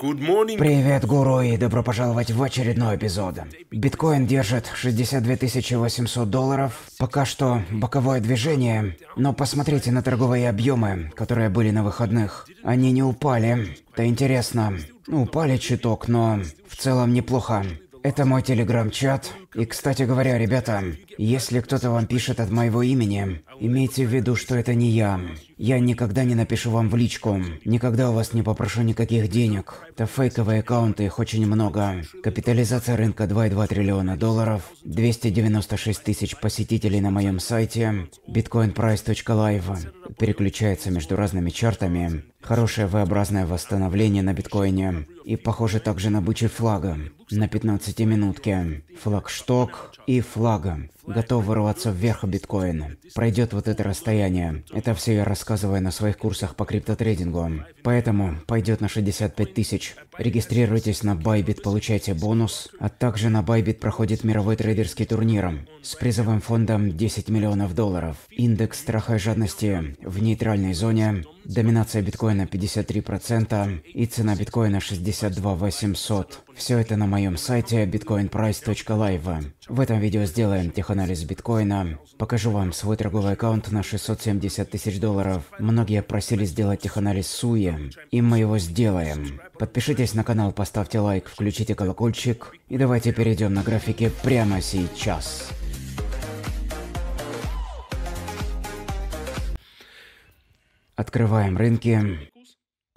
Привет, гуру, и добро пожаловать в очередной эпизод. Биткоин держит 62 800 долларов. Пока что боковое движение, но посмотрите на торговые объемы, которые были на выходных. Они не упали. Да интересно. Ну, упали чуток, но в целом неплохо. Это мой телеграм-чат. И, кстати говоря, ребята, если кто-то вам пишет от моего имени, имейте в виду, что это не я. Я никогда не напишу вам в личку. Никогда у вас не попрошу никаких денег. Это фейковые аккаунты, их очень много. Капитализация рынка 2,2 триллиона долларов. 296 тысяч посетителей на моем сайте. bitcoinprice.live переключается между разными чартами. Хорошее V-образное восстановление на биткоине. И похоже также на бычий флага. На 15 минутке. Флагшток и флага готов вырваться вверх биткоина, Пройдет вот это расстояние. Это все я рассказываю на своих курсах по криптотрейдингу. Поэтому пойдет на 65 тысяч. Регистрируйтесь на Bybit, получайте бонус. А также на Bybit проходит мировой трейдерский турнир с призовым фондом 10 миллионов долларов. Индекс страха и жадности в нейтральной зоне, доминация биткоина 53% и цена биткоина 62 800. Все это на моем сайте bitcoinprice.live. В этом видео сделаем теханализ биткоина. Покажу вам свой торговый аккаунт на 670 тысяч долларов. Многие просили сделать теханализ Суи, и мы его сделаем. Подпишитесь на канал, поставьте лайк, включите колокольчик. И давайте перейдем на графики прямо сейчас. Открываем рынки.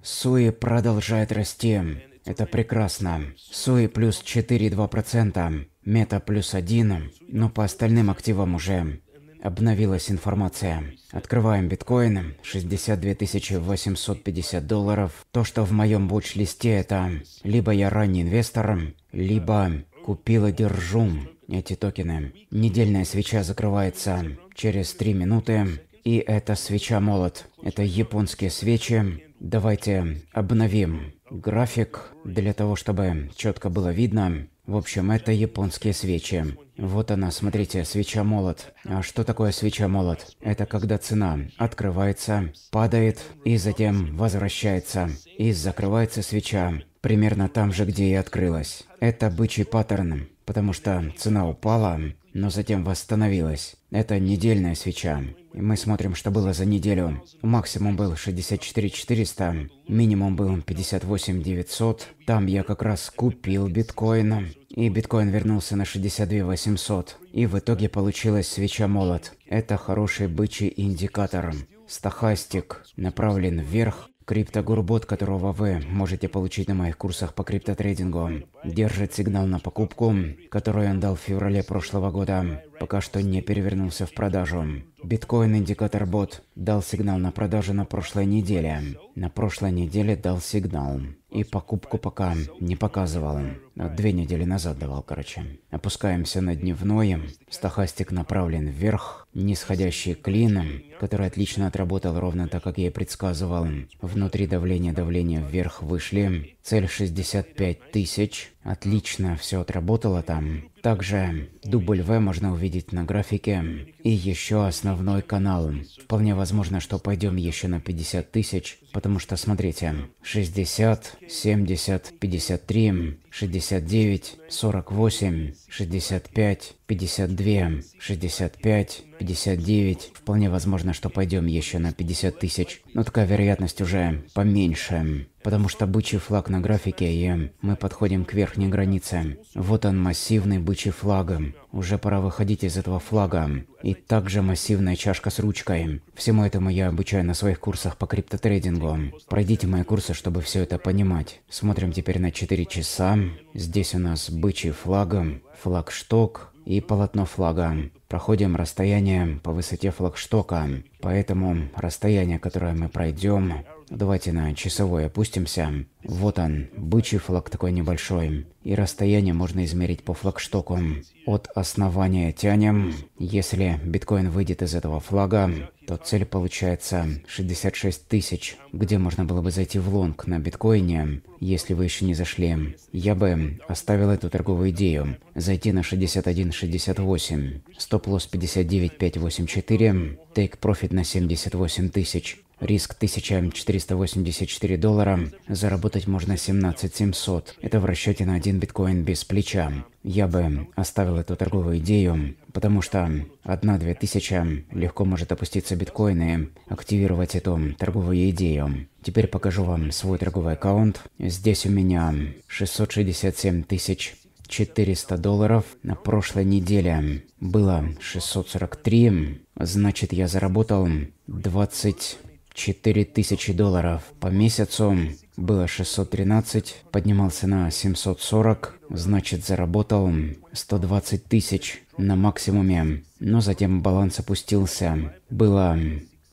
Суи продолжает расти. Это прекрасно. Суи плюс 4,2%, мета плюс 1, но по остальным активам уже Обновилась информация. Открываем биткоин. 62 850 долларов. То, что в моем буч-листе это либо я ранний инвестор, либо купила держу эти токены. Недельная свеча закрывается через 3 минуты. И это свеча молот. Это японские свечи. Давайте обновим график для того, чтобы четко было видно. В общем, это японские свечи. Вот она, смотрите, свеча молот. А что такое свеча молот? Это когда цена открывается, падает и затем возвращается. И закрывается свеча. Примерно там же, где и открылась. Это бычий паттерн потому что цена упала, но затем восстановилась. Это недельная свеча. И мы смотрим, что было за неделю. Максимум был 64 400, минимум был 58 900. Там я как раз купил биткоин, и биткоин вернулся на 62 800. И в итоге получилась свеча молот. Это хороший бычий индикатор. Стохастик направлен вверх, Криптогурбот, которого вы можете получить на моих курсах по криптотрейдингу, держит сигнал на покупку, который он дал в феврале прошлого года, пока что не перевернулся в продажу. Биткоин Индикатор Бот дал сигнал на продажу на прошлой неделе. На прошлой неделе дал сигнал. И покупку пока не показывал две недели назад давал, короче. Опускаемся на дневное. Стахастик направлен вверх. Нисходящий клин, который отлично отработал ровно так, как я и предсказывал. Внутри давления давления вверх вышли. Цель 65 тысяч. Отлично, все отработало там. Также дубль В можно увидеть на графике. И еще основной канал. Вполне возможно, что пойдем еще на 50 тысяч, потому что смотрите, 60, 70, 53, 69, 48, 65, 52, 65, 59. Вполне возможно, что пойдем еще на 50 тысяч. Но такая вероятность уже поменьше. Потому что бычий флаг на графике, и мы подходим к верхней границе. Вот он, массивный бычий флаг. Уже пора выходить из этого флага. И также массивная чашка с ручкой. Всему этому я обучаю на своих курсах по криптотрейдингу. Пройдите мои курсы, чтобы все это понимать. Смотрим теперь на 4 часа. Здесь у нас бычий флаг, флагшток, и полотно флага. Проходим расстояние по высоте флагштока, поэтому расстояние, которое мы пройдем, давайте на часовой опустимся. Вот он, бычий флаг такой небольшой, и расстояние можно измерить по флагштоку. От основания тянем, если биткоин выйдет из этого флага, то цель получается 66 тысяч, где можно было бы зайти в лонг на биткоине, если вы еще не зашли. Я бы оставил эту торговую идею, зайти на 61.68, стоп-лосс 59.584, тейк-профит на 78 тысяч. Риск 1484 доллара. Заработать можно 17700. Это в расчете на один биткоин без плеча. Я бы оставил эту торговую идею, потому что одна-две тысячи легко может опуститься биткоин и активировать эту торговую идею. Теперь покажу вам свой торговый аккаунт. Здесь у меня 667 тысяч 400 долларов. На прошлой неделе было 643, значит я заработал 20 4000 долларов. По месяцу было 613, поднимался на 740, значит заработал 120 тысяч на максимуме. Но затем баланс опустился. Было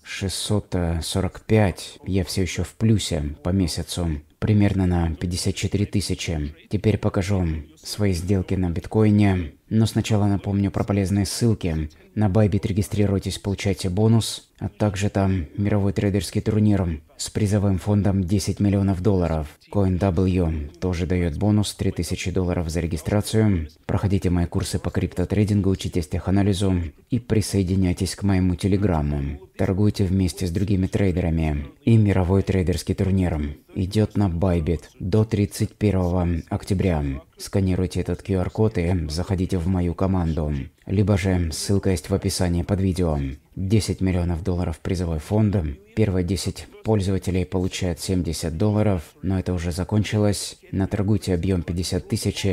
645, я все еще в плюсе по месяцу, примерно на 54 тысячи. Теперь покажу свои сделки на биткоине. Но сначала напомню про полезные ссылки. На Байбит регистрируйтесь, получайте бонус, а также там мировой трейдерский турнир с призовым фондом 10 миллионов долларов. CoinW тоже дает бонус 3000 долларов за регистрацию. Проходите мои курсы по криптотрейдингу, учитесь теханализу и присоединяйтесь к моему телеграмму. Торгуйте вместе с другими трейдерами. И мировой трейдерский турнир идет на Bybit до 31 октября. Сканируйте этот QR-код и заходите в в мою команду. Либо же, ссылка есть в описании под видео. 10 миллионов долларов призовой фонд. Первые 10 пользователей получают 70 долларов, но это уже закончилось. Наторгуйте объем 50 тысяч.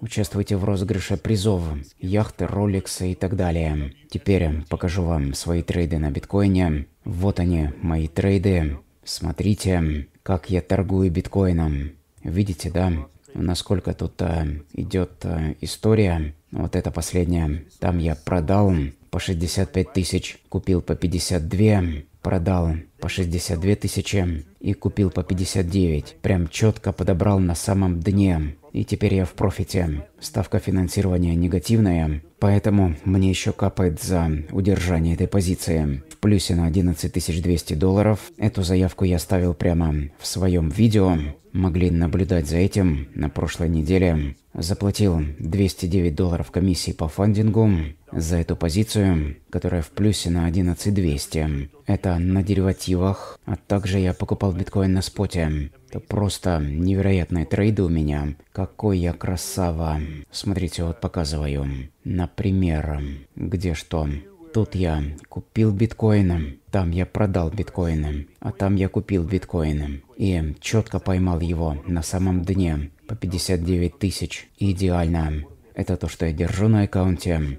Участвуйте в розыгрыше призов, яхты, роликсы и так далее. Теперь покажу вам свои трейды на биткоине. Вот они, мои трейды. Смотрите, как я торгую биткоином. Видите, да? Насколько тут а, идет а, история вот это последнее. Там я продал по 65 тысяч, купил по 52, продал по 62 тысячи и купил по 59. Прям четко подобрал на самом дне. И теперь я в профите. Ставка финансирования негативная, поэтому мне еще капает за удержание этой позиции. В плюсе на 11 200 долларов. Эту заявку я ставил прямо в своем видео. Могли наблюдать за этим на прошлой неделе. Заплатил 209 долларов комиссии по фандингу за эту позицию, которая в плюсе на 11 200. Это на дериватив активах. А также я покупал биткоин на споте. Это просто невероятные трейды у меня. Какой я красава. Смотрите, вот показываю. Например, где что? Тут я купил биткоин, там я продал биткоин, а там я купил биткоин. И четко поймал его на самом дне по 59 тысяч. Идеально. Это то, что я держу на аккаунте.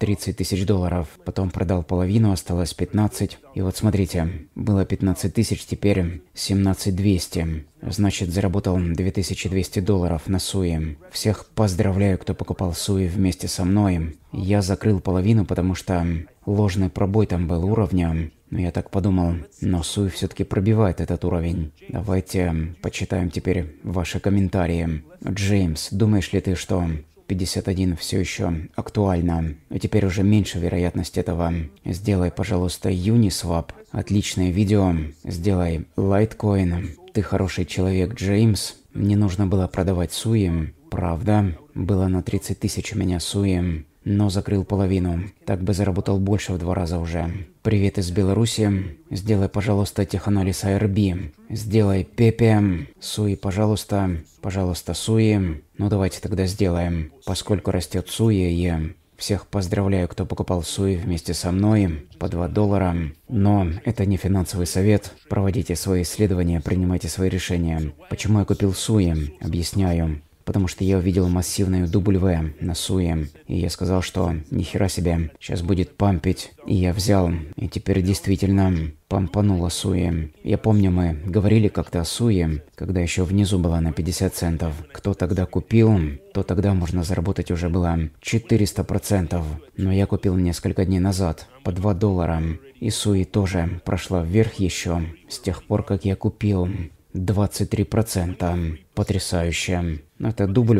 30 тысяч долларов. Потом продал половину, осталось 15. И вот смотрите, было 15 тысяч, теперь 17 200. Значит, заработал 2200 долларов на Суи. Всех поздравляю, кто покупал Суи вместе со мной. Я закрыл половину, потому что ложный пробой там был уровня. Но я так подумал, но Суи все-таки пробивает этот уровень. Давайте почитаем теперь ваши комментарии. Джеймс, думаешь ли ты, что 51 все еще актуально. И теперь уже меньше вероятность этого. Сделай, пожалуйста, Uniswap. Отличное видео. Сделай Litecoin. Ты хороший человек, Джеймс. Не нужно было продавать Суи. Правда. Было на 30 тысяч у меня Суи но закрыл половину. Так бы заработал больше в два раза уже. Привет из Беларуси. Сделай, пожалуйста, теханализ АРБ. Сделай Пепе. Суи, пожалуйста. Пожалуйста, Суи. Ну давайте тогда сделаем. Поскольку растет Суи, я всех поздравляю, кто покупал Суи вместе со мной по 2 доллара. Но это не финансовый совет. Проводите свои исследования, принимайте свои решения. Почему я купил Суи? Объясняю потому что я увидел массивную W на Суе, и я сказал, что нихера себе, сейчас будет пампить. И я взял, и теперь действительно помпанула Суи. Я помню, мы говорили как-то о Суи, когда еще внизу была на 50 центов. Кто тогда купил, то тогда можно заработать уже было 400%. процентов. Но я купил несколько дней назад, по 2 доллара. И суе тоже прошла вверх еще, с тех пор, как я купил. 23%. Потрясающе. Это дубль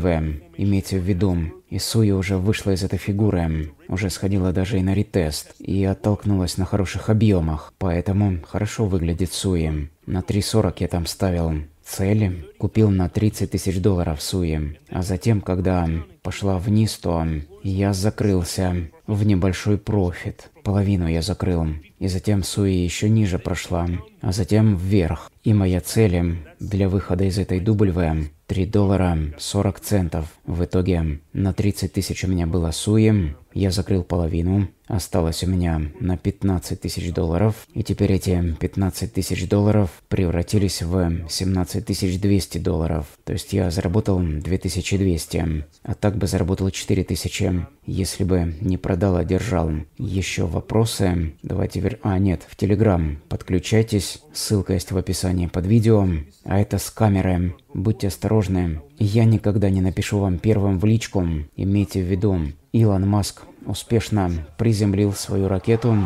имейте в виду. и Исуя уже вышла из этой фигуры, уже сходила даже и на ретест, и оттолкнулась на хороших объемах, поэтому хорошо выглядит Суи. На 3.40 я там ставил. Цели Купил на 30 тысяч долларов Суи. А затем, когда пошла вниз, то я закрылся в небольшой профит. Половину я закрыл. И затем Суи еще ниже прошла. А затем вверх. И моя цель для выхода из этой дубльвы 3 доллара 40 центов. В итоге на 30 тысяч у меня было Суи. Я закрыл половину. Осталось у меня на 15 тысяч долларов. И теперь эти 15 тысяч долларов превратились в 17 тысяч 200 200 долларов. То есть я заработал 2200, а так бы заработал 4000, если бы не продал, а держал. Еще вопросы? Давайте вер... А, нет, в Телеграм. Подключайтесь, ссылка есть в описании под видео. А это с камеры. Будьте осторожны. Я никогда не напишу вам первым в личку. Имейте в виду, Илон Маск успешно приземлил свою ракету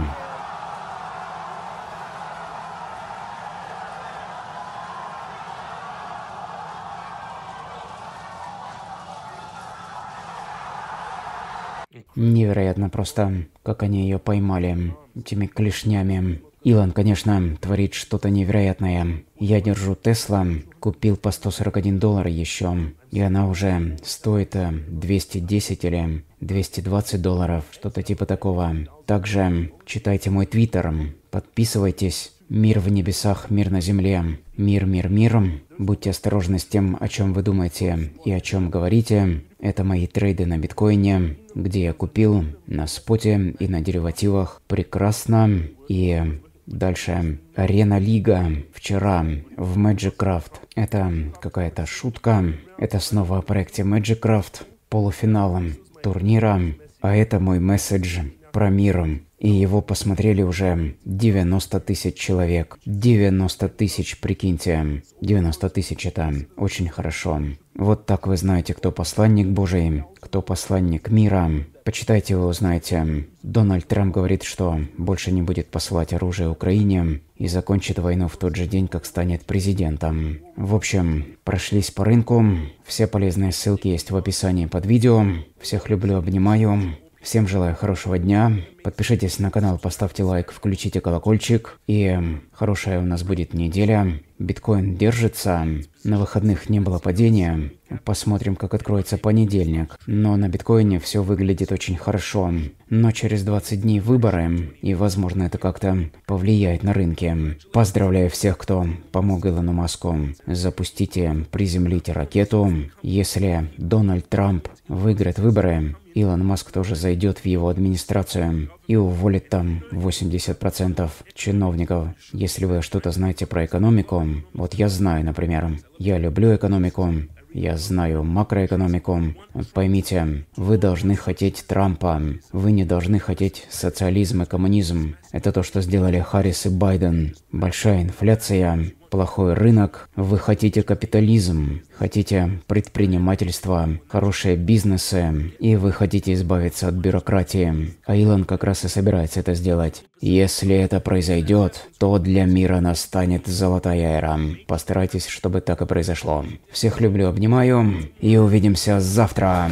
Невероятно просто, как они ее поймали этими клешнями. Илон, конечно, творит что-то невероятное. Я держу Тесла, купил по 141 доллар еще, и она уже стоит 210 э, или 220 долларов, что-то типа такого. Также читайте мой твиттер, подписывайтесь, Мир в небесах, мир на земле. Мир, мир, мир. Будьте осторожны с тем, о чем вы думаете и о чем говорите. Это мои трейды на биткоине, где я купил на споте и на деривативах. Прекрасно. И Дальше. Арена Лига. Вчера. В Magic Craft. Это какая-то шутка. Это снова о проекте Magic Craft. Полуфиналом турнира. А это мой месседж про мир и его посмотрели уже 90 тысяч человек. 90 тысяч, прикиньте. 90 тысяч это очень хорошо. Вот так вы знаете, кто посланник Божий, кто посланник мира. Почитайте, вы узнаете. Дональд Трамп говорит, что больше не будет посылать оружие Украине и закончит войну в тот же день, как станет президентом. В общем, прошлись по рынку. Все полезные ссылки есть в описании под видео. Всех люблю, обнимаю. Всем желаю хорошего дня. Подпишитесь на канал, поставьте лайк, включите колокольчик. И хорошая у нас будет неделя. Биткоин держится. На выходных не было падения. Посмотрим, как откроется понедельник. Но на биткоине все выглядит очень хорошо. Но через 20 дней выборы, и возможно это как-то повлияет на рынки. Поздравляю всех, кто помог Илону Маску. Запустите, приземлите ракету. Если Дональд Трамп выиграет выборы, Илон Маск тоже зайдет в его администрацию и уволит там 80% чиновников. Если вы что-то знаете про экономику, вот я знаю, например, я люблю экономику, я знаю макроэкономику. Поймите, вы должны хотеть Трампа. Вы не должны хотеть социализм и коммунизм. Это то, что сделали Харрис и Байден. Большая инфляция, плохой рынок, вы хотите капитализм, хотите предпринимательство, хорошие бизнесы, и вы хотите избавиться от бюрократии. А Илон как раз и собирается это сделать. Если это произойдет, то для мира настанет золотая эра. Постарайтесь, чтобы так и произошло. Всех люблю, обнимаю и увидимся завтра.